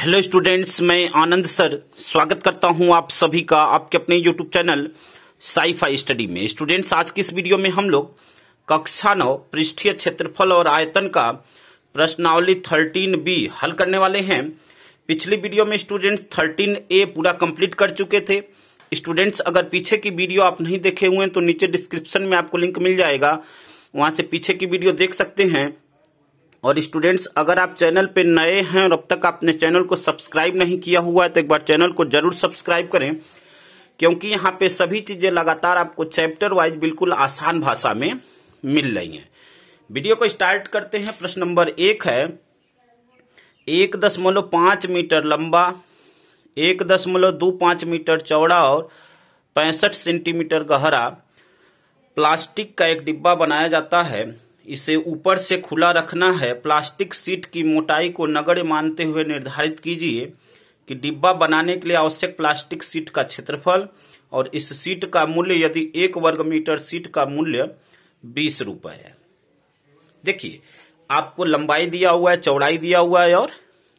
hello students मैं आनंद sir स्वागत करता हूं आप सभी का आपके अपने यूट्यूब चैनल साईफाई स्टडी में स्टूडेंट्स आज की इस वीडियो में हम लोग कक्षा नौ पृष्ठीय क्षेत्रफल और आयतन का प्रश्नावली थर्टीन बी हल करने वाले हैं पिछली वीडियो में स्टूडेंट्स थर्टीन ए पूरा कंप्लीट कर चुके थे स्टूडेंट्स अगर पीछे की वीडियो आप नहीं देखे हुए हैं तो नीचे डिस्क्रिप्शन में आपको लिंक मिल जाएगा वहां से पीछे की वीडियो देख सकते हैं और स्टूडेंट्स अगर आप चैनल पे नए हैं और अब तक आपने चैनल को सब्सक्राइब नहीं किया हुआ है तो एक बार चैनल को जरूर सब्सक्राइब करें क्योंकि यहाँ पे सभी चीजें लगातार आपको चैप्टर वाइज बिल्कुल आसान भाषा में मिल रही हैं वीडियो को स्टार्ट करते हैं प्रश्न नंबर एक है एक दशमलव पांच मीटर लंबा एक दशमलव दो पांच मीटर चौड़ा और पैंसठ सेंटीमीटर गहरा प्लास्टिक का एक डिब्बा बनाया जाता है इसे ऊपर से खुला रखना है प्लास्टिक सीट की मोटाई को नगण्य मानते हुए निर्धारित कीजिए कि डिब्बा बनाने के लिए आवश्यक प्लास्टिक सीट का क्षेत्रफल और इस सीट का मूल्य यदि एक वर्ग मीटर सीट का मूल्य बीस रूपए है देखिए आपको लंबाई दिया हुआ है चौड़ाई दिया हुआ है और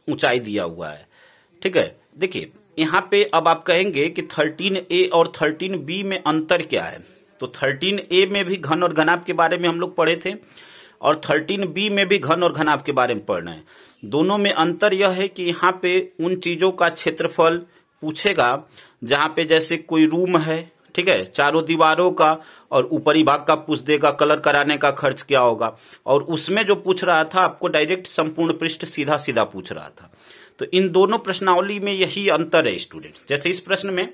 ऊंचाई दिया हुआ है ठीक है देखिए यहाँ पे अब आप कहेंगे कि थर्टीन ए और थर्टीन बी में अंतर क्या है तो थर्टीन ए में भी घन और घनाभ के बारे में हम लोग पढ़े थे और थर्टीन बी में भी घन और घनाभ के बारे में पढ़ रहे हैं दोनों में अंतर यह है कि यहाँ पे उन चीजों का क्षेत्रफल पूछेगा जहां पे जैसे कोई रूम है ठीक है चारों दीवारों का और ऊपरी भाग का पूछ देगा कलर कराने का खर्च क्या होगा और उसमें जो पूछ रहा था आपको डायरेक्ट संपूर्ण पृष्ठ सीधा सीधा पूछ रहा था तो इन दोनों प्रश्नावली में यही अंतर है स्टूडेंट जैसे इस प्रश्न में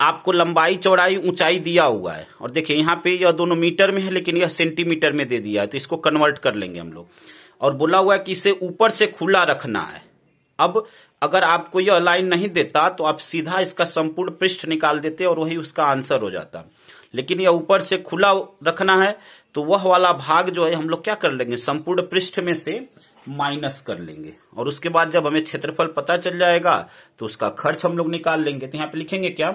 आपको लंबाई चौड़ाई ऊंचाई दिया हुआ है और देखिए यहाँ पे यह दोनों मीटर में है लेकिन यह सेंटीमीटर में दे दिया है तो इसको कन्वर्ट कर लेंगे हम लोग और बोला हुआ है कि इसे ऊपर से खुला रखना है अब अगर आपको यह लाइन नहीं देता तो आप सीधा इसका संपूर्ण पृष्ठ निकाल देते और वही उसका आंसर हो जाता लेकिन यह ऊपर से खुला रखना है तो वह वाला भाग जो है हम लोग क्या कर लेंगे संपूर्ण पृष्ठ में से माइनस कर लेंगे और उसके बाद जब हमें क्षेत्रफल पता चल जाएगा तो उसका खर्च हम लोग निकाल लेंगे तो यहाँ पे लिखेंगे क्या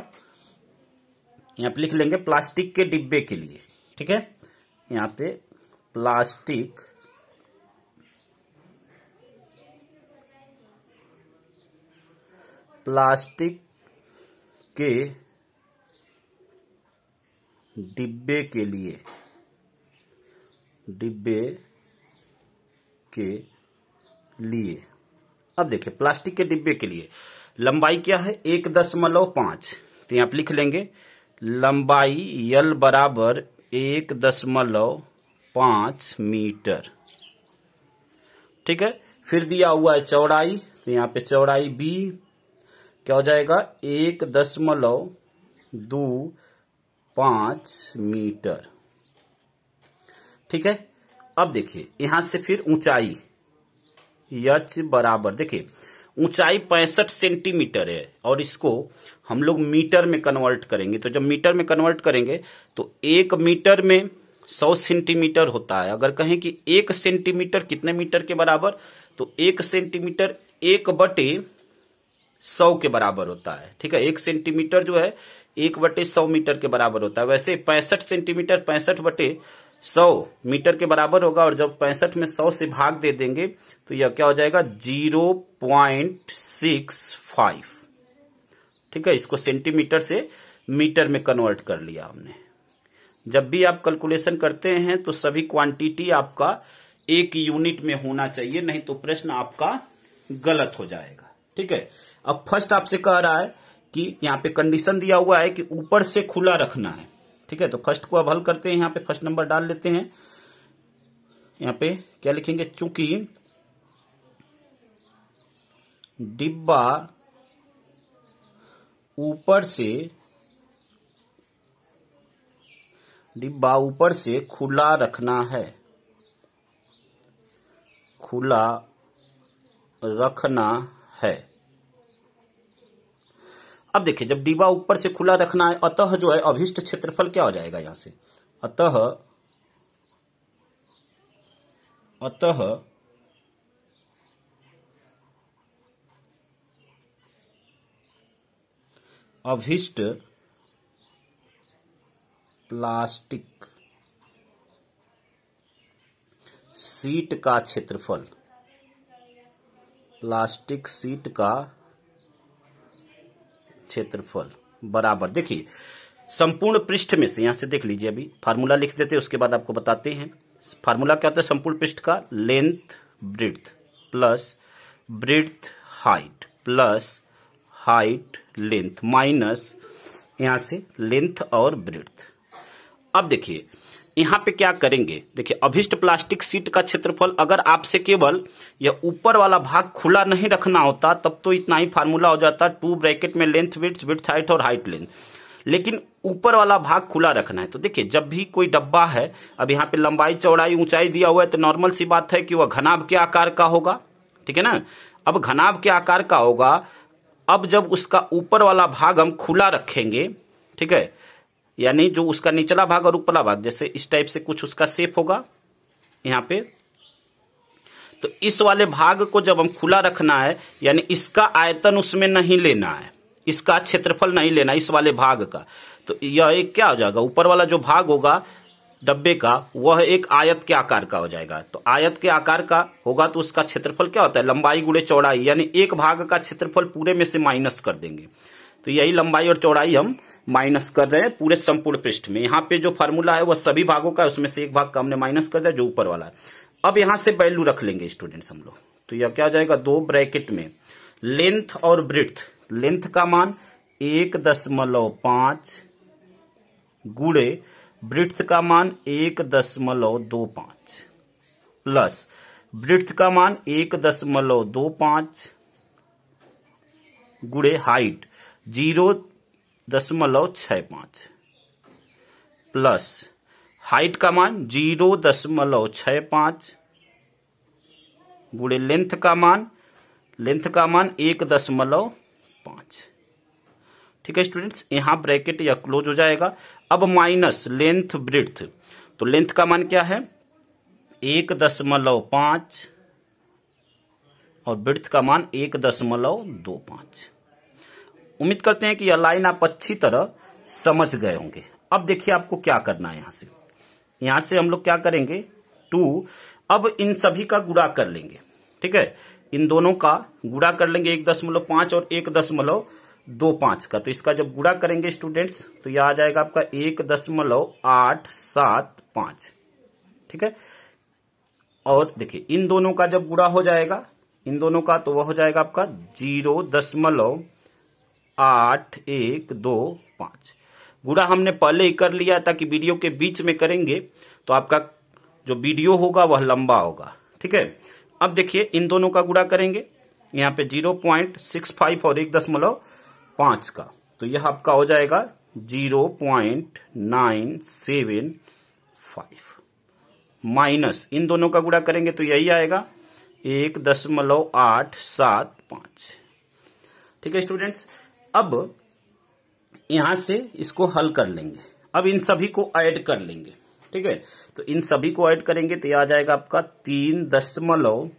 यहाँ पे लिख लेंगे प्लास्टिक के डिब्बे के लिए ठीक है यहाँ पे प्लास्टिक प्लास्टिक के डिब्बे के लिए डिब्बे के लिए अब देखिए प्लास्टिक के डिब्बे के लिए लंबाई क्या है एक दशमलव पांच तो यहां पर लिख लेंगे लंबाई यल बराबर एक दशमलव पांच मीटर ठीक है फिर दिया हुआ है चौड़ाई तो यहां पे चौड़ाई बी क्या हो जाएगा एक दशमलव दो पांच मीटर ठीक है अब देखिए यहां से फिर ऊंचाई यच बराबर देखिए ऊंचाई पैंसठ सेंटीमीटर है और इसको हम लोग मीटर में कन्वर्ट करेंगे तो जब मीटर में कन्वर्ट करेंगे तो एक मीटर में सौ सेंटीमीटर होता है अगर कहें कि एक सेंटीमीटर कितने मीटर के बराबर तो एक सेंटीमीटर एक बटे सौ के बराबर होता है ठीक है एक सेंटीमीटर जो है एक बटे सौ मीटर के बराबर होता है वैसे पैंसठ सेंटीमीटर पैंसठ बटे सौ मीटर के बराबर होगा और जब पैंसठ में सौ से भाग दे देंगे तो यह क्या हो जाएगा जीरो प्वाइंट सिक्स फाइव ठीक है इसको सेंटीमीटर से मीटर में कन्वर्ट कर लिया हमने जब भी आप कैलकुलेशन करते हैं तो सभी क्वांटिटी आपका एक यूनिट में होना चाहिए नहीं तो प्रश्न आपका गलत हो जाएगा ठीक है अब फर्स्ट आपसे कह रहा है कि यहाँ पे कंडीशन दिया हुआ है कि ऊपर से खुला रखना है ठीक है तो फर्स्ट को अब हल करते हैं यहाँ पे फर्स्ट नंबर डाल लेते हैं यहाँ पे क्या लिखेंगे चूंकि डिब्बा ऊपर से डिब्बा ऊपर से खुला रखना है खुला रखना है अब देखिए जब डिब्बा ऊपर से खुला रखना है अतः जो है अभिष्ट क्षेत्रफल क्या हो जाएगा यहां से अतः अतः अभिष्ट प्लास्टिक सीट का क्षेत्रफल प्लास्टिक सीट का क्षेत्रफल बराबर देखिए संपूर्ण पृष्ठ में से यहां से देख लीजिए अभी फार्मूला लिख देते हैं उसके बाद आपको बताते हैं फार्मूला क्या होता है संपूर्ण पृष्ठ का length breadth plus breadth height plus height length minus यहां से लेंथ और ब्रिथ अब देखिए यहाँ पे क्या करेंगे देखिए अभिष्ट प्लास्टिक सीट का क्षेत्रफल अगर आपसे केवल यह ऊपर वाला भाग खुला नहीं रखना होता तब तो इतना ही फार्मूला हो जाता टू ब्रैकेट में लेंथ विथ विथ हाइट और हाइट लेंथ लेकिन ऊपर वाला भाग खुला रखना है तो देखिए जब भी कोई डब्बा है अब यहाँ पे लंबाई चौड़ाई ऊंचाई दिया हुआ है तो नॉर्मल सी बात है कि वह घनाभ के आकार का होगा ठीक है ना अब घनाभ के आकार का होगा अब जब उसका ऊपर वाला भाग हम खुला रखेंगे ठीक है यानी जो उसका निचला भाग और उपला भाग जैसे इस टाइप से कुछ उसका सेप होगा यहाँ पे तो इस वाले भाग को जब हम खुला रखना है यानी इसका आयतन उसमें नहीं लेना है इसका क्षेत्रफल नहीं लेना इस वाले भाग का तो यह एक क्या हो जाएगा ऊपर वाला जो भाग होगा डब्बे का वह एक आयत के आकार का हो जाएगा तो आयत के आकार का होगा तो उसका क्षेत्रफल क्या होता है लंबाई गुड़े चौड़ाई यानी एक भाग का क्षेत्रफल पूरे में से माइनस कर देंगे तो यही लंबाई और चौड़ाई हम माइनस कर रहे हैं पूरे संपूर्ण पृष्ठ में यहाँ पे जो फॉर्मूला है वह सभी भागों का उसमें से एक भाग का हमने माइनस कर दिया जो ऊपर वाला है अब यहां से वैल्यू रख लेंगे स्टूडेंट्स हम लोग तो यह क्या जाएगा दो ब्रैकेट में लेंथ और ब्रिथ लेंथ का मान एक दशमलव पांच गुड़े ब्रिथ का मान एक दशमलव दो पांच प्लस ब्रिथ का मान एक दशमलव दो पांच गुड़े हाइट जीरो दशमलव छ पांच प्लस हाइट का मान जीरो दशमलव छ पांच गुड़े लेंथ का मान लेंथ का मान एक दशमलव पांच ठीक है स्टूडेंट्स यहां ब्रैकेट या क्लोज हो जाएगा अब माइनस लेंथ ब्रिथ तो लेंथ का मान क्या है एक दशमलव पांच और ब्रिथ का मान एक दशमलव दो पांच उम्मीद करते हैं कि यह लाइन आप अच्छी तरह समझ गए होंगे अब देखिए आपको क्या करना है यहां से यहां से हम लोग क्या करेंगे टू अब इन सभी का गुड़ा कर लेंगे ठीक है इन दोनों का गुड़ा कर लेंगे एक दशमलव पांच और एक दशमलव दो पांच का तो इसका जब गुड़ा करेंगे स्टूडेंट्स तो यह आ जाएगा आपका एक दशमलव आठ सात पांच ठीक है और देखिए इन दोनों का जब गुड़ा हो जाएगा इन दोनों का तो वह हो जाएगा आपका जीरो दशमलव आठ एक दो पांच गुड़ा हमने पहले ही कर लिया ताकि वीडियो के बीच में करेंगे तो आपका जो वीडियो होगा वह लंबा होगा ठीक है अब देखिए इन दोनों का गुड़ा करेंगे यहाँ पे जीरो पॉइंट सिक्स फाइव और एक दशमलव पांच का तो यह आपका हो जाएगा zero point nine seven five minus इन दोनों का गुड़ा करेंगे तो यही आएगा एक दशमलव आठ सात पांच ठीक है स्टूडेंट्स अब यहां से इसको हल कर लेंगे अब इन सभी को ऐड कर लेंगे ठीक है तो इन सभी को ऐड करेंगे तो यह आ जाएगा आपका तीन दशमलव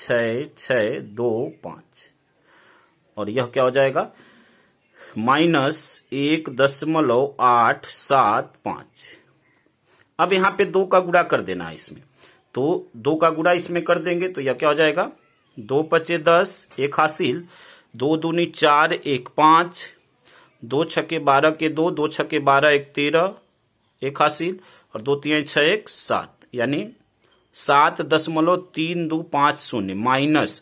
छ छ दो पांच और यह क्या हो जाएगा माइनस एक दशमलव आठ सात पांच अब यहां पे दो का गुड़ा कर देना है इसमें तो दो का गुड़ा इसमें कर देंगे तो यह क्या हो जाएगा दो पचे दस एक हासिल दो दूनी चार एक पाँच दो छके बारह के दो दो छके बारह एक तेरह एक हासिल और दो तीन छः एक सात यानी सात दशमलव तीन दो पाँच शून्य माइनस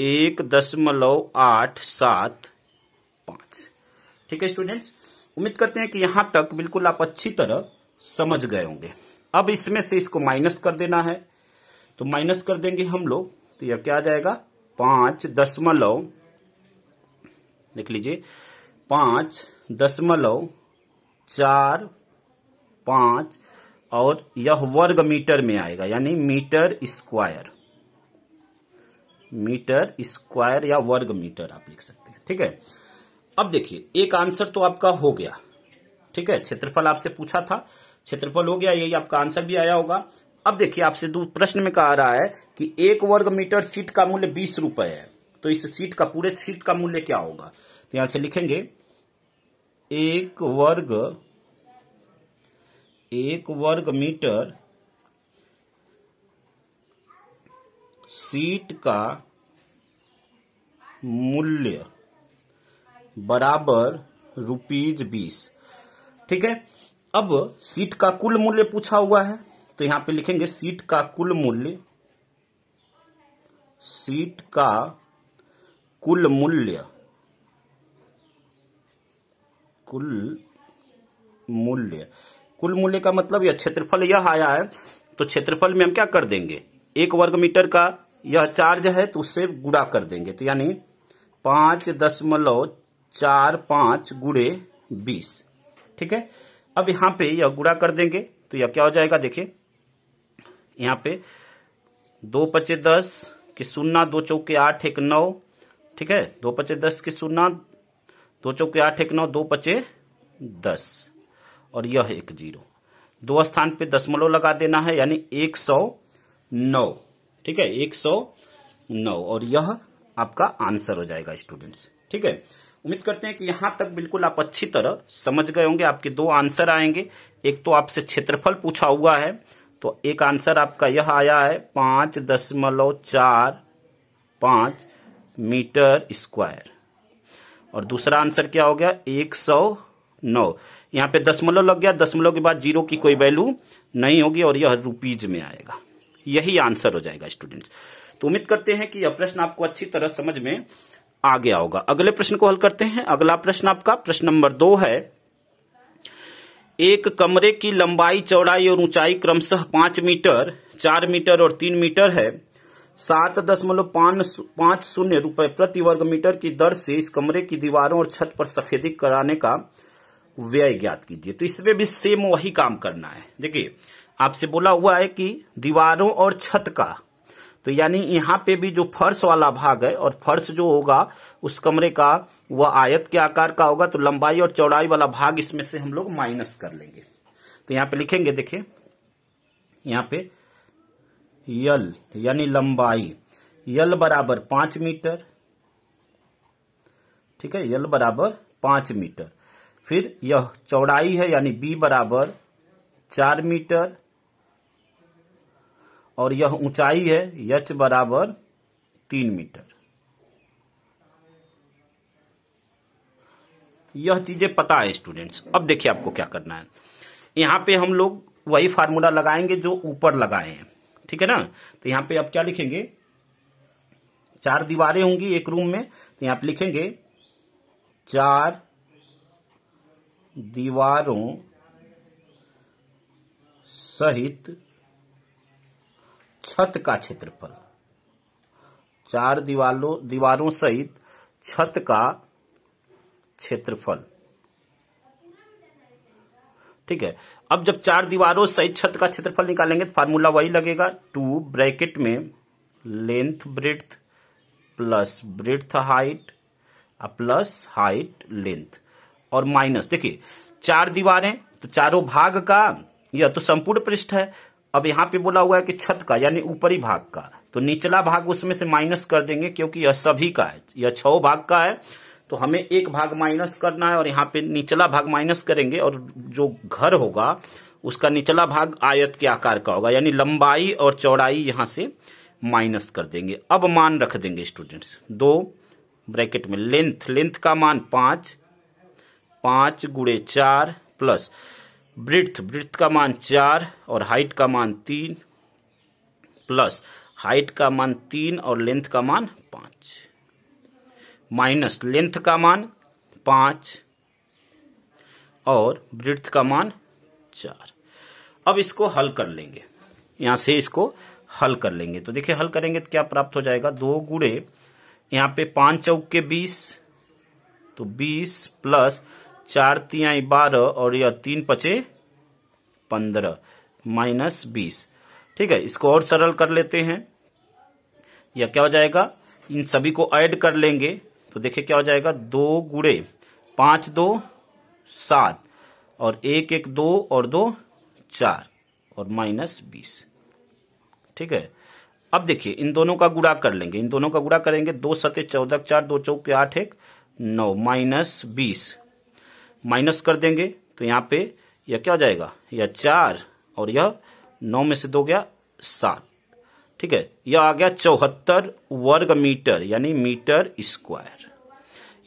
एक दशमलव आठ सात पाँच ठीक है स्टूडेंट्स उम्मीद करते हैं कि यहाँ तक बिल्कुल आप अच्छी तरह समझ गए होंगे अब इसमें से इसको माइनस कर देना है तो माइनस कर देंगे हम लोग तो यह क्या आ जाएगा पाँच दशमलव लिख लीजिए पांच दशमलव चार पांच और यह वर्ग मीटर में आएगा यानी मीटर स्क्वायर मीटर स्क्वायर या वर्ग मीटर आप लिख सकते हैं ठीक है अब देखिए एक आंसर तो आपका हो गया ठीक है क्षेत्रफल आपसे पूछा था क्षेत्रफल हो गया यही आपका आंसर भी आया होगा अब देखिए आपसे प्रश्न में कहा रहा है कि एक वर्ग मीटर सीट का मूल्य बीस रुपए है तो इस सीट का पूरे सीट का मूल्य क्या होगा तो यहां से लिखेंगे एक वर्ग एक वर्ग मीटर सीट का मूल्य बराबर रुपीज बीस ठीक है अब सीट का कुल मूल्य पूछा हुआ है तो यहां पे लिखेंगे सीट का कुल मूल्य सीट का कुल मूल्य कुल मूल्य कुल मूल्य का मतलब यह क्षेत्रफल यह आया है तो क्षेत्रफल में हम क्या कर देंगे एक वर्ग मीटर का यह चार्ज है तो उससे गुड़ा कर देंगे तो यानी पांच दशमलव चार पांच गुड़े बीस ठीक है अब यहां पे यह गुड़ा कर देंगे तो यह क्या हो जाएगा देखिए यहाँ पे दो पचे दस कि सुन्ना दो चौके आठ एक नौ ठीक है दो पचे दस की सुनना दो चौके आठ एक नौ दो पचे दस और यह एक जीरो दो स्थान पे दशमलव लगा देना है यानी एक सौ नौ ठीक है एक सौ नौ और यह आपका आंसर हो जाएगा स्टूडेंट्स ठीक है उम्मीद करते हैं कि यहां तक बिल्कुल आप अच्छी तरह समझ गए होंगे आपके दो आंसर आएंगे एक तो आपसे क्षेत्रफल पूछा हुआ है तो एक आंसर आपका यह आया है पांच दशमलव चार पांच मीटर स्क्वायर और दूसरा आंसर क्या हो गया एक सौ नौ यहाँ पे दशमलव लग गया दशमलव के बाद जीरो की कोई वैल्यू नहीं होगी और यह रुपीज में आएगा यही आंसर हो जाएगा स्टूडेंट्स तो उम्मीद करते हैं कि यह प्रश्न आपको अच्छी तरह समझ में आ गया होगा अगले प्रश्न को हल करते हैं अगला प्रश्न आपका प्रश्न नंबर दो है एक कमरे की लंबाई चौड़ाई और ऊंचाई क्रमशः पांच मीटर चार मीटर और तीन मीटर है सात दशमलव पांच शून्य रूपये प्रति वर्ग मीटर की दर से इस कमरे की दीवारों और छत पर सफेदी कराने का व्यय ज्ञात कीजिए तो इसमें भी सेम वही काम करना है देखिए आपसे बोला हुआ है कि दीवारों और छत का तो यानी यहाँ पे भी जो फर्श वाला भाग है और फर्श जो होगा उस कमरे का वह आयत के आकार का होगा तो लंबाई और चौड़ाई वाला भाग इसमें से हम लोग माइनस कर लेंगे तो यहाँ पे लिखेंगे देखिये यहाँ पे यल यानी लंबाई यल बराबर पांच मीटर ठीक है यल बराबर पांच मीटर फिर यह चौड़ाई है यानी बी बराबर चार मीटर और यह ऊंचाई है यच बराबर तीन मीटर यह चीजें पता है स्टूडेंट्स अब देखिए आपको क्या करना है यहां पे हम लोग वही फार्मूला लगाएंगे जो ऊपर लगाए हैं ठीक है ना तो यहाँ पे आप क्या लिखेंगे चार दीवारें होंगी एक रूम में तो यहाँ पे लिखेंगे चार दीवारों सहित छत का क्षेत्रफल चार दीवारों दीवारों सहित छत का क्षेत्रफल ठीक है अब जब चार दीवारों सहित छत का क्षेत्रफल निकालेंगे तो फार्मूला वही लगेगा टू ब्रैकेट में length breadth plus breadth height plus height length और माइनस देखिए चार दीवारें तो चारों भाग का यह तो संपूर्ण पृष्ठ है अब यहां पे बोला हुआ है कि छत का यानी ऊपरी भाग का तो निचला भाग उसमें से माइनस कर देंगे क्योंकि यह सभी का है यह छो भाग का है तो हमें एक भाग माइनस करना है और यहाँ पे निचला भाग माइनस करेंगे और जो घर होगा उसका निचला भाग आयत के आकार का होगा यानी लंबाई और चौड़ाई यहां से माइनस कर देंगे अब मान रख देंगे स्टूडेंट्स दो ब्रैकेट में लेंथ लेंथ का मान पांच पांच गुड़े चार प्लस ब्रिथ ब्रिथ का मान चार और हाइट का मान तीन प्लस हाइट का मान तीन और लेंथ का मान माइनस लेंथ का मान पांच और ब्रिथ का मान चार अब इसको हल कर लेंगे यहां से इसको हल कर लेंगे तो देखिए हल करेंगे तो क्या प्राप्त हो जाएगा दो गुड़े यहां पे पांच चौक के बीस तो बीस प्लस चार तियाई बारह और यह तीन पचे पंद्रह माइनस बीस ठीक है इसको और सरल कर लेते हैं या क्या हो जाएगा इन सभी को ऐड कर लेंगे तो देखिए क्या हो जाएगा दो गुड़े पांच दो सात और एक एक दो और दो चार और माइनस बीस ठीक है अब देखिए इन दोनों का गुड़ा कर लेंगे इन दोनों का गुड़ा करेंगे दो सत्य चौदह चार दो चौके आठ एक नौ माइनस बीस माइनस कर देंगे तो यहां पे यह क्या हो जाएगा यह चार और यह नौ में से दो गया सात ठीक है यह आ गया चौहत्तर वर्ग मीटर यानी मीटर स्क्वायर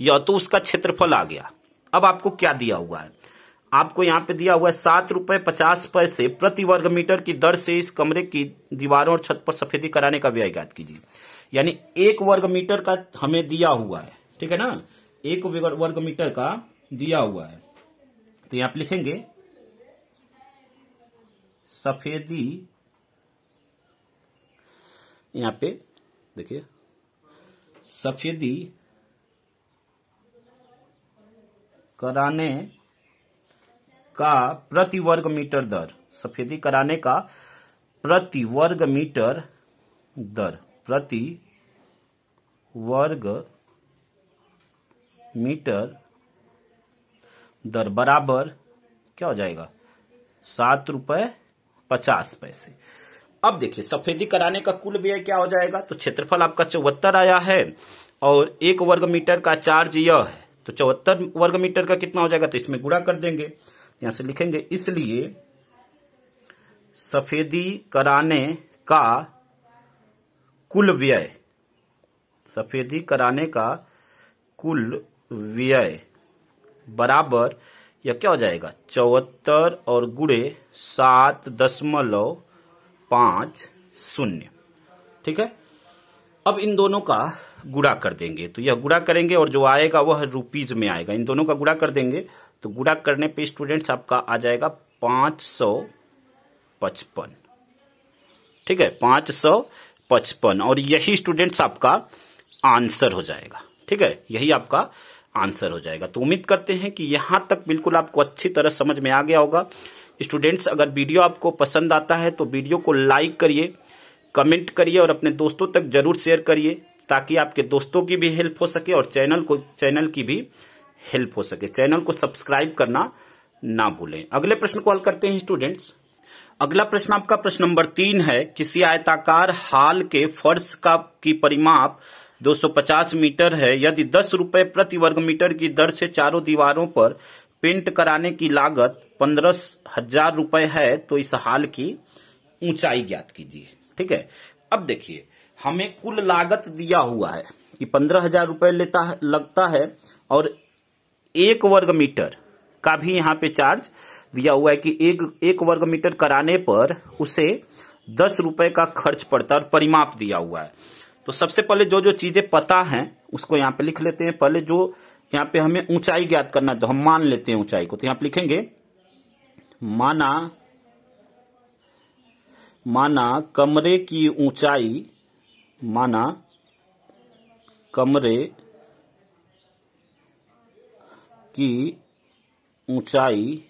यह तो उसका क्षेत्रफल आ गया अब आपको क्या दिया हुआ है आपको यहाँ पे दिया हुआ है सात रुपए पचास पैसे प्रति वर्ग मीटर की दर से इस कमरे की दीवारों और छत पर सफेदी कराने का व्यय याद कीजिए यानी एक वर्ग मीटर का हमें दिया हुआ है ठीक है ना एक वर्ग मीटर का दिया हुआ है तो यहाँ पर लिखेंगे सफेदी यहाँ पे देखिए सफेदी कराने का प्रति वर्ग मीटर दर सफेदी कराने का प्रति वर्ग मीटर दर प्रति वर्ग मीटर दर बराबर क्या हो जाएगा सात रुपये पचास पैसे अब देखिए सफेदी कराने का कुल व्यय क्या हो जाएगा तो क्षेत्रफल आपका चौहत्तर आया है और एक वर्ग मीटर का चार्ज यह है तो चौहत्तर वर्ग मीटर का कितना हो जाएगा तो इसमें गुणा कर देंगे यहां से लिखेंगे इसलिए सफेदी कराने का कुल व्यय सफेदी कराने का कुल व्यय बराबर यह क्या हो जाएगा चौहत्तर और गुड़े सात दशमलव पांच शून्य ठीक है अब इन दोनों का गुड़ा कर देंगे तो यह गुड़ा करेंगे और जो आएगा वह रुपीज में आएगा इन दोनों का गुड़ा कर देंगे तो गुड़ा करने पे स्टूडेंट्स आपका आ जाएगा पांच सौ पचपन ठीक है पांच सौ पचपन और यही स्टूडेंट्स आपका आंसर हो जाएगा ठीक है यही आपका आंसर हो जाएगा तो उम्मीद करते हैं कि यहां तक बिल्कुल आपको अच्छी तरह समझ में आ गया होगा स्टूडेंट्स अगर वीडियो आपको पसंद आता है तो वीडियो को लाइक करिए कमेंट करिए और अपने दोस्तों तक जरूर शेयर करिए ताकि आपके दोस्तों की भी हेल्प हो सके और चैनल को चैनल की भी हेल्प हो सके चैनल को सब्सक्राइब करना ना भूलें अगले प्रश्न को हल करते हैं स्टूडेंट्स अगला प्रश्न आपका प्रश्न नंबर तीन है किसी आयताकार हाल के फर्श का की परिमाप 250 मीटर है यदि दस रुपए प्रति वर्ग मीटर की दर से चारों दीवारों पर पेंट कराने की लागत पंद्रह हजार रुपए है तो इस हाल की ऊंचाई ज्ञात कीजिए ठीक है अब देखिए हमें कुल लागत दिया हुआ है कि पंद्रह हजार रुपये लेता है, लगता है और एक वर्ग मीटर का भी यहाँ पे चार्ज दिया हुआ है कि एक एक वर्ग मीटर कराने पर उसे दस रुपए का खर्च पड़ता है और परिमाप दिया हुआ है तो सबसे पहले जो जो चीजें पता हैं उसको यहाँ पे लिख लेते हैं पहले जो यहाँ पे हमें ऊंचाई ज्ञात करना है तो हम मान लेते हैं ऊंचाई को तो यहाँ पे लिखेंगे माना माना कमरे की ऊंचाई माना कमरे की ऊंचाई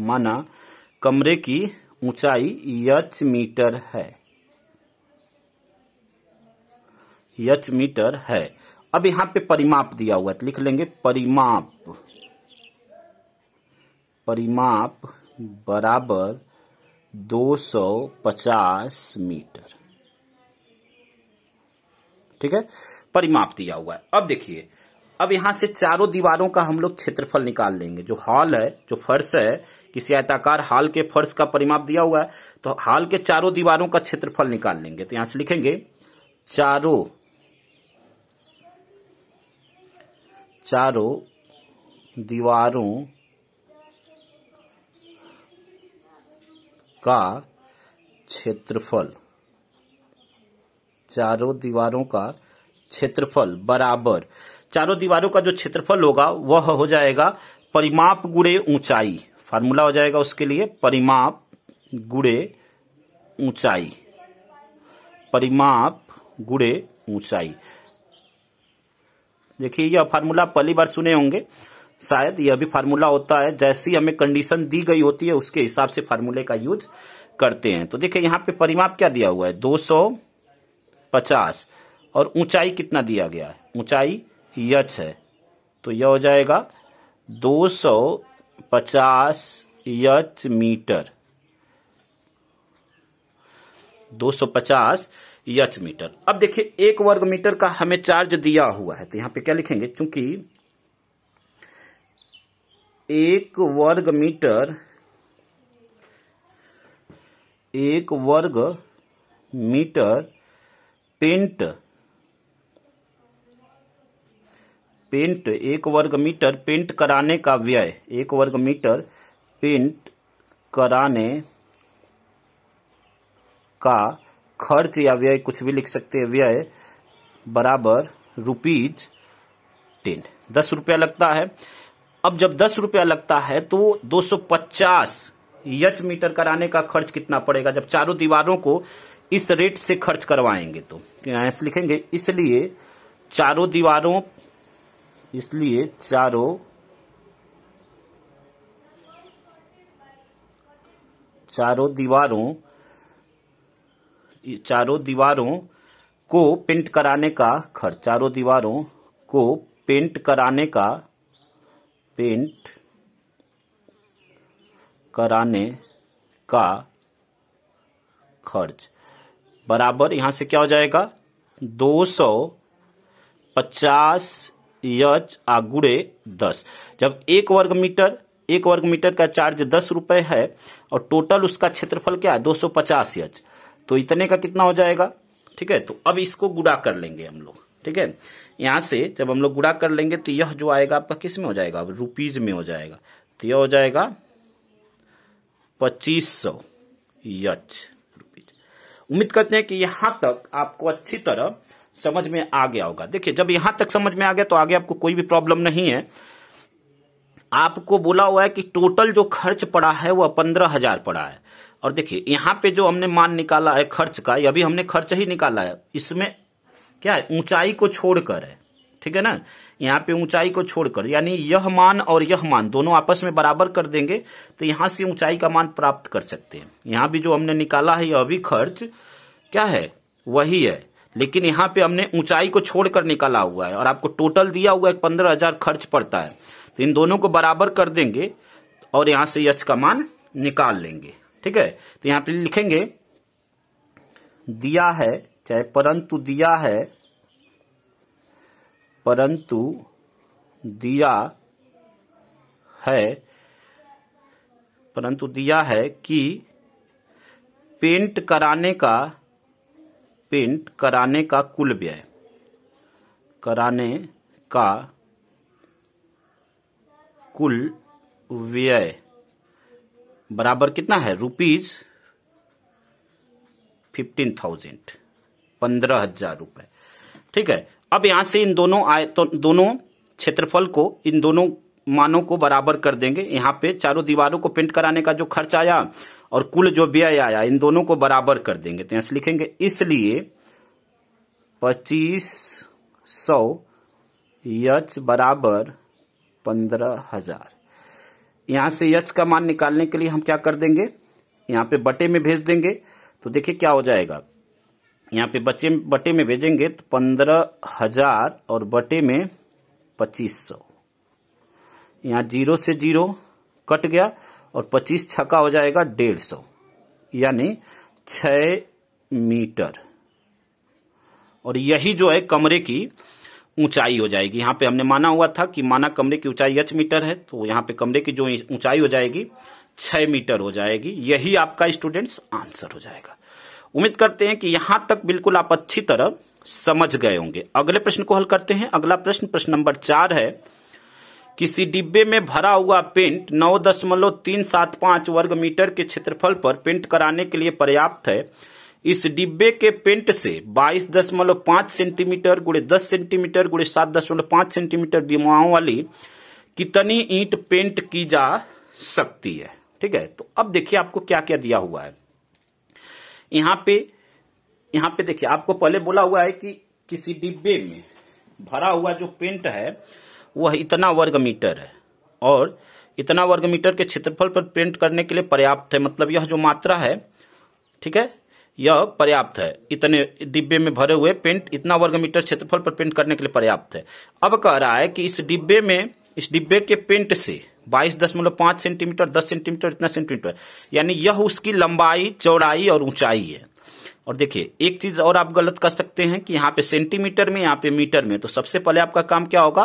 माना कमरे की ऊंचाई यच मीटर है यच मीटर है अब यहां पे परिमाप दिया हुआ है तो लिख लेंगे परिमाप परिमाप बराबर 250 मीटर ठीक है परिमाप दिया हुआ है अब देखिए अब यहां से चारों दीवारों का हम लोग क्षेत्रफल निकाल लेंगे जो हॉल है जो फर्श है किसी आयताकार हाल के फर्श का परिमाप दिया हुआ है तो हाल के चारों दीवारों का क्षेत्रफल निकाल लेंगे तो यहां से लिखेंगे चारों चारों दीवारों का क्षेत्रफल चारों दीवारों का क्षेत्रफल बराबर चारों दीवारों का जो क्षेत्रफल होगा वह हो जाएगा परिमाप गुड़े ऊंचाई फार्मूला हो जाएगा उसके लिए परिमाप गुड़े ऊंचाई परिमाप गुड़े ऊंचाई देखिए यह फार्मूला पहली बार सुने होंगे शायद यह भी फार्मूला होता है जैसी हमें कंडीशन दी गई होती है उसके हिसाब से फार्मूले का यूज करते हैं तो देखिये यहाँ पे परिमाप क्या दिया हुआ है दो और ऊंचाई कितना दिया गया है ऊंचाई यच है तो यह हो जाएगा 250 यच मीटर 250 यच मीटर अब देखिए एक वर्ग मीटर का हमें चार्ज दिया हुआ है तो यहां पे क्या लिखेंगे चूंकि एक वर्ग मीटर एक वर्ग मीटर पेंट पेंट एक वर्ग मीटर पेंट कराने का व्यय एक वर्ग मीटर पेंट कराने का खर्च या व्यय कुछ भी लिख सकते हैं व्यय बराबर रुपीज टेन दस रुपया लगता है अब जब दस रुपया लगता है तो 250 यच मीटर कराने का खर्च कितना पड़ेगा जब चारों दीवारों को इस रेट से खर्च करवाएंगे तो ऐसे लिखेंगे इसलिए चारों दीवारों इसलिए चारों चारों दीवारों चारों दीवारों को पेंट कराने का खर्च चारों दीवारों को पेंट कराने का पेंट कराने का खर्च बराबर यहां से क्या हो जाएगा दो सौ पचास यच आगुड़े दस जब एक वर्ग मीटर एक वर्ग मीटर का चार्ज दस रुपए है और टोटल उसका क्षेत्रफल क्या है दो सौ पचास यच तो इतने का कितना हो जाएगा ठीक है तो अब इसको गुड़ा कर लेंगे हम लोग ठीक है यहाँ से जब हम लोग गुड़ा कर लेंगे तो यह जो आएगा आपका किस में हो जाएगा रुपीज़ में हो जाएगा तो यह हो जाएगा पच्चीस सौ यच रुपीज उम्मीद करते हैं कि यहां तक आपको अच्छी तरह समझ में आ गया होगा देखिए जब यहां तक समझ में आ गया तो आगे आपको कोई भी प्रॉब्लम नहीं है आपको बोला हुआ है कि टोटल जो खर्च पड़ा है वह पंद्रह हजार पड़ा है और देखिए यहां पे जो हमने मान निकाला है खर्च का ये अभी हमने खर्च ही निकाला है इसमें क्या है ऊंचाई को छोड़कर है ठीक है ना यहाँ पे ऊंचाई को छोड़कर यानी यह मान और यह मान दोनों आपस में बराबर कर देंगे तो यहां से ऊंचाई का मान प्राप्त कर सकते हैं यहाँ भी जो हमने निकाला है यह भी खर्च क्या है वही है लेकिन यहाँ पे हमने ऊंचाई को छोड़कर निकाला हुआ है और आपको टोटल दिया हुआ है पंद्रह हजार खर्च पड़ता है तो इन दोनों को बराबर कर देंगे और यहां से यच का मान निकाल लेंगे ठीक है तो यहाँ पे लिखेंगे दिया है चाहे परंतु दिया है परंतु दिया है परंतु दिया है कि पेंट कराने का पेंट कराने का कुल व्यय कराने का कुल व्यय बराबर कितना है रुपीज फिफ्टीन थाउजेंड पंद्रह हजार रुपए ठीक है अब यहां से इन दोनों आय तो, दोनों क्षेत्रफल को इन दोनों मानों को बराबर कर देंगे यहां पे चारों दीवारों को पेंट कराने का जो खर्च आया और कुल जो व्यय आया इन दोनों को बराबर कर देंगे तो यहां से लिखेंगे इसलिए पच्चीस सौ यच बराबर पंद्रह हजार यहां से यच का मान निकालने के लिए हम क्या कर देंगे यहां पे बटे में भेज देंगे तो देखिए क्या हो जाएगा यहाँ पे बच्चे बटे में भेजेंगे तो पंद्रह हजार और बटे में पच्चीस सौ यहाँ जीरो से जीरो कट गया और पच्चीस छका हो जाएगा डेढ़ सौ यानी छ मीटर और यही जो है कमरे की ऊंचाई हो जाएगी यहाँ पे हमने माना हुआ था कि माना कमरे की ऊंचाई एच मीटर है तो यहाँ पे कमरे की जो ऊंचाई हो जाएगी छ मीटर हो जाएगी यही आपका स्टूडेंट्स आंसर हो जाएगा उम्मीद करते हैं कि यहां तक बिल्कुल आप अच्छी तरह समझ गए होंगे अगले प्रश्न को हल करते हैं अगला प्रश्न प्रश्न नंबर चार है किसी डिब्बे में भरा हुआ पेंट नौ दशमलव तीन सात पांच वर्ग मीटर के क्षेत्रफल पर पेंट कराने के लिए पर्याप्त है इस डिब्बे के पेंट से बाईस दशमलव पांच सेंटीमीटर गुड़े दस सेंटीमीटर गुड़े सात दशमलव पांच सेंटीमीटर बीमाओं वाली कितनी ईंट पेंट की जा सकती है ठीक है तो अब देखिए आपको क्या क्या दिया हुआ है यहाँ पे यहाँ पे देखिए आपको पहले बोला हुआ है कि किसी डिब्बे में भरा हुआ जो पेंट है वह इतना वर्ग मीटर है और इतना वर्ग मीटर के क्षेत्रफल पर पेंट करने के लिए पर्याप्त है मतलब यह जो मात्रा है ठीक है यह पर्याप्त है इतने डिब्बे में भरे हुए पेंट इतना वर्ग मीटर क्षेत्रफल पर पेंट करने के लिए पर्याप्त है अब कह रहा है कि इस डिब्बे में इस डिब्बे के पेंट से बाईस दशमलव पांच सेंटीमीटर दस सेंटीमीटर इतना सेंटीमीटर यानी यह उसकी लंबाई चौड़ाई और ऊंचाई है और देखिए एक चीज और आप गलत कर सकते हैं कि यहाँ पे सेंटीमीटर में यहाँ पे मीटर में तो सबसे पहले आपका काम क्या होगा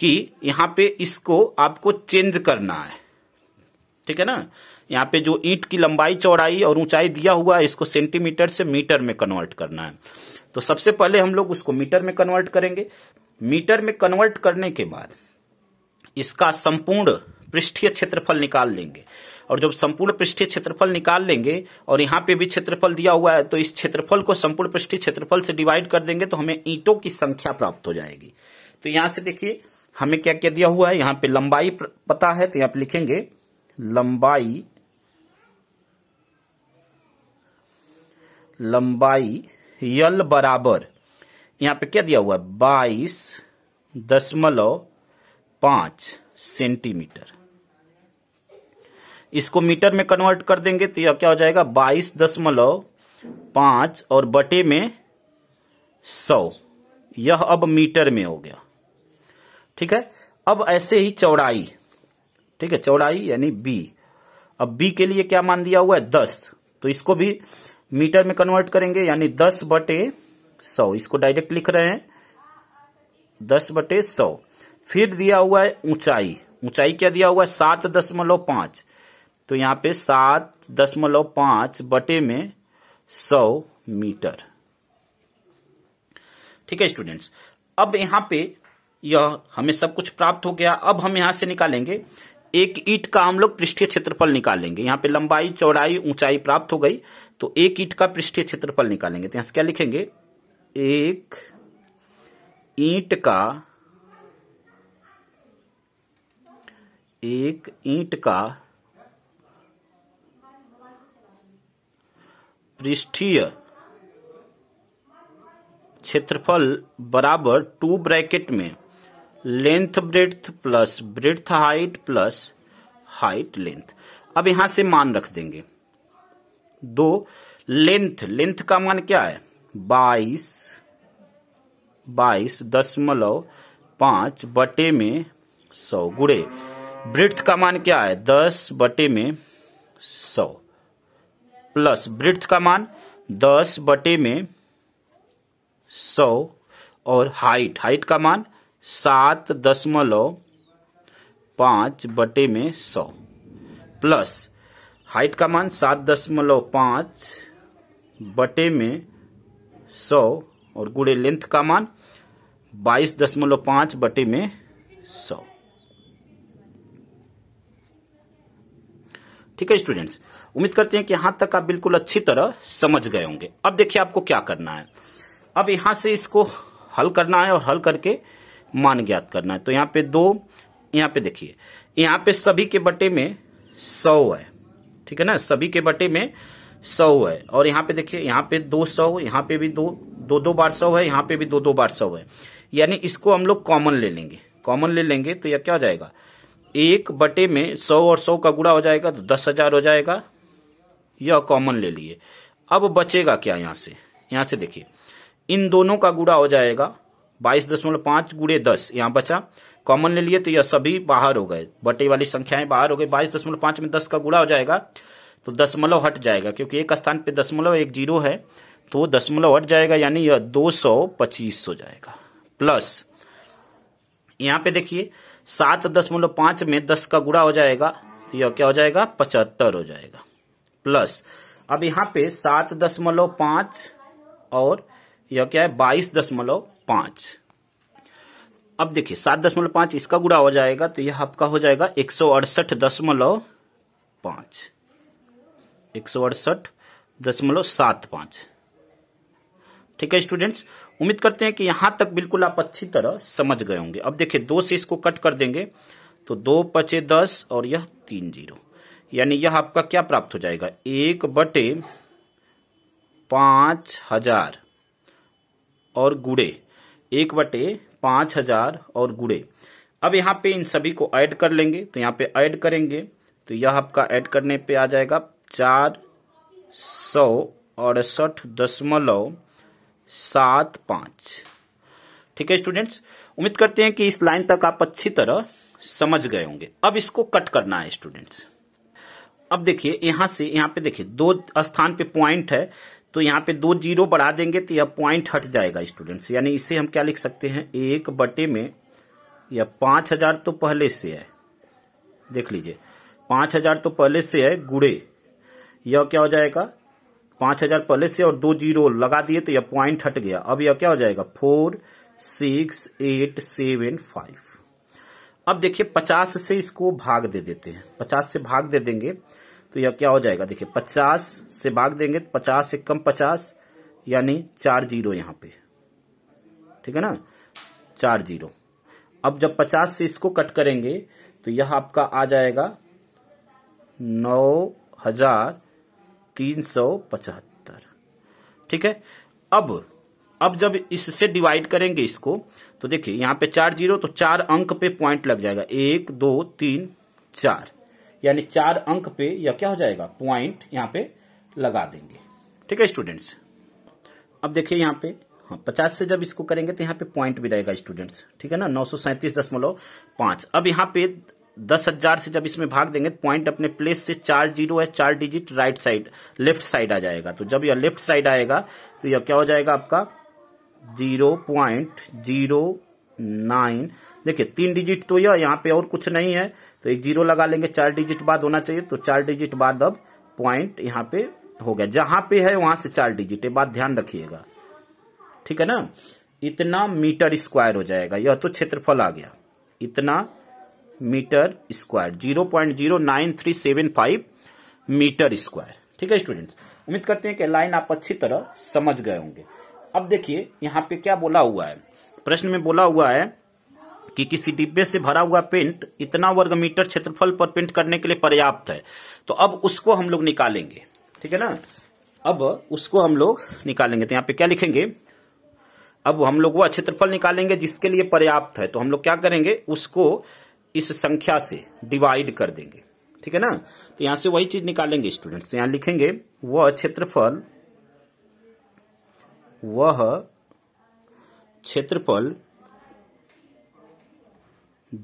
कि यहाँ पे इसको आपको चेंज करना है ठीक है ना यहाँ पे जो ईंट की लंबाई चौड़ाई और ऊंचाई दिया हुआ है इसको सेंटीमीटर से मीटर में कन्वर्ट करना है तो सबसे पहले हम लोग उसको मीटर में कन्वर्ट करेंगे मीटर में कन्वर्ट करने के बाद इसका संपूर्ण पृष्ठीय क्षेत्रफल निकाल लेंगे और जब संपूर्ण पृष्ठीय क्षेत्रफल निकाल लेंगे और यहाँ पे भी क्षेत्रफल दिया हुआ है तो इस क्षेत्रफल को संपूर्ण पृष्ठीय क्षेत्रफल से डिवाइड कर देंगे तो हमें ईंटों की संख्या प्राप्त हो जाएगी तो यहां से देखिए हमें क्या क्या दिया हुआ है यहाँ पे लंबाई पता है तो यहाँ पे लिखेंगे लंबाई लंबाई यल बराबर यहाँ पे क्या दिया हुआ है बाईस दशमलव पांच सेंटीमीटर इसको मीटर में कन्वर्ट कर देंगे तो यह क्या हो जाएगा बाईस दशमलव पांच और बटे में सौ यह अब मीटर में हो गया ठीक है अब ऐसे ही चौड़ाई ठीक है चौड़ाई यानी बी अब बी के लिए क्या मान दिया हुआ है दस तो इसको भी मीटर में कन्वर्ट करेंगे यानी दस बटे सौ इसको डायरेक्ट लिख रहे हैं दस बटे सौ फिर दिया हुआ है ऊंचाई ऊंचाई क्या दिया हुआ है सात दशमलव पांच तो यहाँ पे सात दशमलव पांच बटे में सौ मीटर ठीक है स्टूडेंट्स अब यहां पे यह हमें सब कुछ प्राप्त हो गया अब हम यहां से निकालेंगे एक ईट का हम लोग पृष्ठीय क्षेत्रफल निकालेंगे यहां पे लंबाई चौड़ाई ऊंचाई प्राप्त हो गई तो एक ईट का पृष्ठीय क्षेत्रफल निकालेंगे तो यहां से क्या लिखेंगे एक ईट का एक ईंट का पृष्ठीय क्षेत्रफल बराबर टू ब्रैकेट में length breadth plus breadth height plus height length अब यहां से मान रख देंगे दो लेंथ लेंथ का मान क्या है बाईस बाईस दशमलव पांच बटे में सौ गुड़े ब्रिथ का मान क्या है दस बटे में सौ प्लस ब्रिथ का मान दस बटे में सौ और हाइट हाइट का मान सात दशमलव पांच बटे में सौ प्लस हाइट का मान सात दशमलव पांच बटे में सौ और गुड़े लेंथ का मान बाईस दशमलव पांच बटे में सौ ठीक है स्टूडेंट्स उम्मीद करते हैं कि यहां तक आप बिल्कुल अच्छी तरह समझ गए होंगे अब देखिए आपको क्या करना है अब यहां से इसको हल करना है और हल करके मान ज्ञात करना है तो यहाँ पे दो यहाँ पे देखिए यहाँ पे सभी के बटे में सौ है ठीक है ना सभी के बटे में सौ है और यहाँ पे देखिए यहाँ पे दो सौ यहाँ पे भी दो दो दो बार सौ है यहाँ पे भी दो दो बार सौ है यानी इसको हम लोग कॉमन ले लेंगे कॉमन ले लेंगे तो यह क्या हो जाएगा एक बटे में सौ और सौ का गुड़ा हो जाएगा तो दस हजार हो जाएगा यह कॉमन ले लिए अब बचेगा क्या यहां से यहां से देखिए इन दोनों का गुड़ा हो जाएगा बाईस दशमलव पांच गुड़े दस यहाँ बचा कॉमन ले लिए तो यह सभी बाहर हो गए बटे वाली संख्याएं बाहर हो गई बाईस दशमलव पांच में दस का गुड़ा हो जाएगा तो दशमलव हट जाएगा क्योंकि एक स्थान पर दशमलव एक जीरो है तो दशमलव हट जाएगा यानी यह दो सौ पच्चीस हो जाएगा प्लस यहाँ पे देखिए सात दशमलव पांच में दस का गुड़ा हो जाएगा तो यह क्या हो जाएगा पचहत्तर हो जाएगा प्लस अब यहाँ पे सात दशमलव पांच और यह क्या है बाईस दशमलव पांच अब देखिए सात दशमलव पांच इसका गुड़ा हो जाएगा तो यह आपका हो जाएगा एक सौ अड़सठ दशमलव पांच एक सौ अड़सठ दशमलव सात पांच ठीक है स्टूडेंट्स उम्मीद करते हैं कि यहां तक बिल्कुल आप अच्छी तरह समझ गए होंगे अब देखिये दो से इसको कट कर देंगे तो दो पचे दस और यह तीन जीरो यानी यह आपका क्या प्राप्त हो जाएगा एक बटे पांच हजार और गुड़े एक बटे पांच हजार और गुड़े अब यहाँ पे इन सभी को ऐड कर लेंगे तो यहाँ पे ऐड करेंगे तो यह आपका ऐड करने पे आ जाएगा चार सौ अड़सठ दशमलव सात पांच ठीक है स्टूडेंट्स उम्मीद करते हैं कि इस लाइन तक आप अच्छी तरह समझ गए होंगे अब इसको कट करना है स्टूडेंट्स अब देखिए यहां से यहां पे देखिए दो स्थान पे पॉइंट है तो यहां पे दो जीरो बढ़ा देंगे तो यह पॉइंट हट जाएगा स्टूडेंट्स यानी इसे हम क्या लिख सकते हैं एक बटे में या पांच हजार तो पहले से है देख लीजिए पांच हजार तो पहले से है गुड़े यह क्या हो जाएगा पांच हजार पहले से और दो जीरो लगा दिए तो यह पॉइंट हट गया अब यह क्या हो जाएगा four six eight seven five अब देखिए पचास से इसको भाग दे देते हैं पचास से भाग दे देंगे तो यह क्या हो जाएगा देखिए पचास से भाग देंगे तो पचास से कम पचास यानी चार जीरो यहां पे ठीक है ना चार जीरो अब जब पचास से इसको कट करेंगे तो यह आपका आ जाएगा नौ हजार तीन सौ पचहत्तर ठीक है अब अब जब इससे डिवाइड करेंगे इसको तो देखिए यहां पे चार जीरो तो चार अंक पे पॉइंट लग जाएगा एक दो तीन चार यानी चार अंक पे या क्या हो जाएगा पॉइंट यहाँ पे लगा देंगे ठीक है स्टूडेंट्स अब देखिए यहां पे हाँ पचास से जब इसको करेंगे तो यहाँ पे पॉइंट भी रहेगा स्टूडेंट्स ठीक है ना नौ सौ सैंतीस दशमलव अब यहाँ पे दस हजार से जब इसमें भाग देंगे पॉइंट अपने प्लेस से चार जीरो है चार digit right side left side आ जाएगा तो जब यह लेफ्ट साइड आएगा तो यह क्या हो जाएगा आपका जीरो पॉइंट जीरो नाइन देखिये तीन डिजिट तो यह यहाँ पे और कुछ नहीं है तो एक जीरो लगा लेंगे चार डिजिट बाद होना चाहिए तो चार डिजिट बाद अब पॉइंट यहाँ पे हो गया जहां पे है वहां से चार डिजिट बाद बात ध्यान रखिएगा ठीक है ना इतना मीटर स्क्वायर हो जाएगा यह तो क्षेत्रफल आ गया इतना metre square zero point zero nine three seven five metre square ठीक है स्टूडेंट्स उम्मीद करते हैं कि लाइन आप अच्छी तरह समझ गए होंगे अब देखिए यहाँ पे क्या बोला हुआ है प्रश्न में बोला हुआ है कि किसी डिब्बे से भरा हुआ पेंट इतना वर्ग मीटर क्षेत्रफल पर पेंट करने के लिए पर्याप्त है तो अब उसको हम लोग निकालेंगे ठीक है ना अब उसको हम लोग निकालेंगे तो यहाँ पे क्या लिखेंगे अब हम लोग वह क्षेत्रफल निकालेंगे जिसके लिए पर्याप्त है तो हम लोग क्या करेंगे उसको इस संख्या से डिवाइड कर देंगे ठीक है ना तो यहां से वही चीज निकालेंगे स्टूडेंट्स तो यहां लिखेंगे वह क्षेत्रफल वह क्षेत्रफल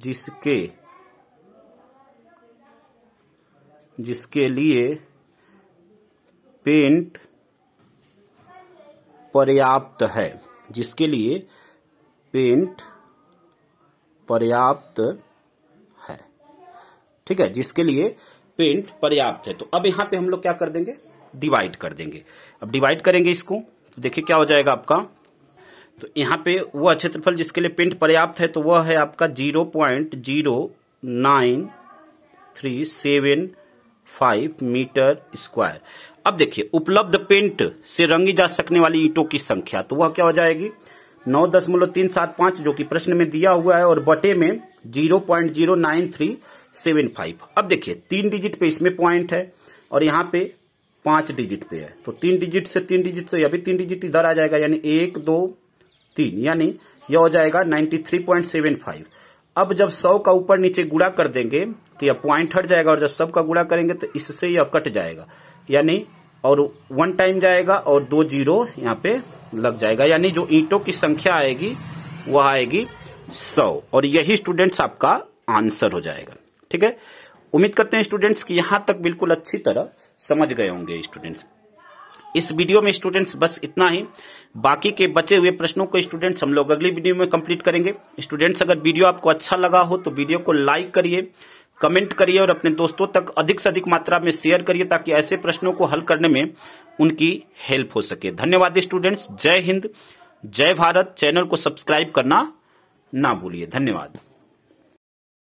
जिसके जिसके लिए पेंट पर्याप्त है जिसके लिए पेंट पर्याप्त ठीक है जिसके लिए पेंट पर्याप्त है तो अब यहाँ पे हम लोग क्या कर देंगे डिवाइड कर देंगे अब डिवाइड करेंगे इसको तो देखिए क्या हो जाएगा आपका तो यहाँ पे वह क्षेत्रफल जिसके लिए पेंट पर्याप्त है तो वह है आपका zero point zero nine three seven five metre square अब देखिए उपलब्ध पेंट से रंगी जा सकने वाली ईटों की संख्या तो वह क्या हो जाएगी नौ दशमलव तीन सात पांच जो कि प्रश्न में दिया हुआ है और बटे में zero point zero nine three seven five अब देखिए तीन डिजिट पे इसमें पॉइंट है और यहाँ पे पांच डिजिट पे है तो तीन डिजिट से तीन डिजिट तो यह भी तीन डिजिट इधर आ जाएगा यानी एक दो तीन यानी यह हो जाएगा ninety three point seven five अब जब सौ का ऊपर नीचे गुड़ा कर देंगे तो यह पॉइंट हट जाएगा और जब सब का गुड़ा करेंगे तो इससे यह कट जाएगा यानी और वन टाइम जाएगा और दो जीरो यहाँ पे लग जाएगा यानी जो ईंटों की संख्या आएगी वह आएगी सौ और यही स्टूडेंट्स आपका आंसर हो जाएगा ठीक है उम्मीद करते हैं स्टूडेंट्स कि यहां तक बिल्कुल अच्छी तरह समझ गए होंगे स्टूडेंट्स इस वीडियो में स्टूडेंट्स बस इतना ही बाकी के बचे हुए प्रश्नों को स्टूडेंट्स हम लोग अगली वीडियो में कंप्लीट करेंगे स्टूडेंट्स अगर वीडियो आपको अच्छा लगा हो तो वीडियो को लाइक करिए कमेंट करिए और अपने दोस्तों तक अधिक से अधिक मात्रा में शेयर करिए ताकि ऐसे प्रश्नों को हल करने में उनकी हेल्प हो सके धन्यवाद स्टूडेंट्स जय हिंद जय भारत चैनल को सब्सक्राइब करना ना भूलिए धन्यवाद